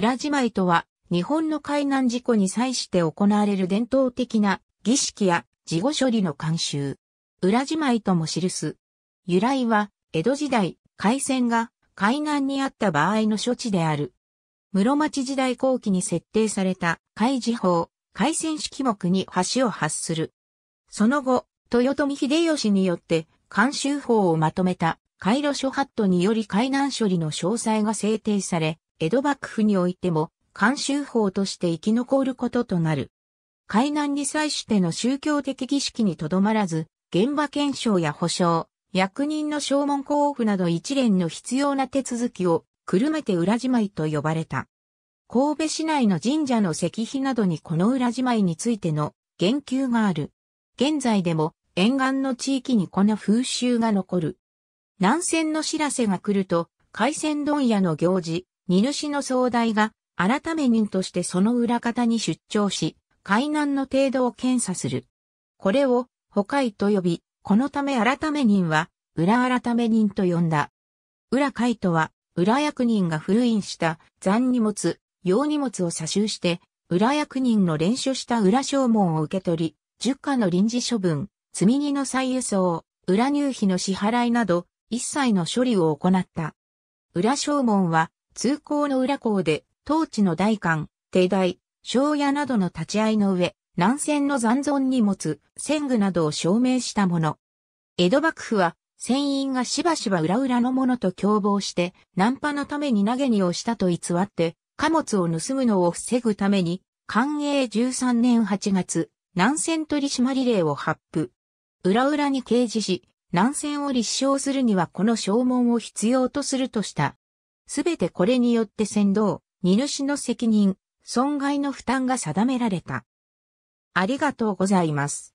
裏じまいとは、日本の海難事故に際して行われる伝統的な儀式や事後処理の慣習。裏じまいとも記す。由来は、江戸時代、海戦が海難にあった場合の処置である。室町時代後期に設定された海事法、海戦式目に橋を発する。その後、豊臣秀吉によって慣習法をまとめた海路諸法度により海難処理の詳細が制定され、江戸幕府においても、慣習法として生き残ることとなる。海難に際しての宗教的儀式にとどまらず、現場検証や保証、役人の証文交付など一連の必要な手続きを、くるめて裏じまいと呼ばれた。神戸市内の神社の石碑などにこの裏じまいについての言及がある。現在でも沿岸の地域にこの風習が残る。南線の知らせが来ると、海鮮問屋の行事、荷主の総代が改め人としてその裏方に出張し、海難の程度を検査する。これを、補海と呼び、このため改め人は、裏改め人と呼んだ。裏海とは、裏役人が封印した残荷物、用荷物を差収して、裏役人の連所した裏証文を受け取り、十家の臨時処分、積み荷の再輸送、裏入費の支払いなど、一切の処理を行った。裏証文は、通行の裏港で、当地の大官、帝大、庄屋などの立ち会いの上、南線の残存に持つ、線具などを証明したもの。江戸幕府は、船員がしばしば裏々のものと共謀して、ナンパのために投げ荷をしたと偽って、貨物を盗むのを防ぐために、寛永13年8月、南線取締令を発布。裏々に掲示し、南線を立証するにはこの証文を必要とするとした。すべてこれによって先導、荷主の責任、損害の負担が定められた。ありがとうございます。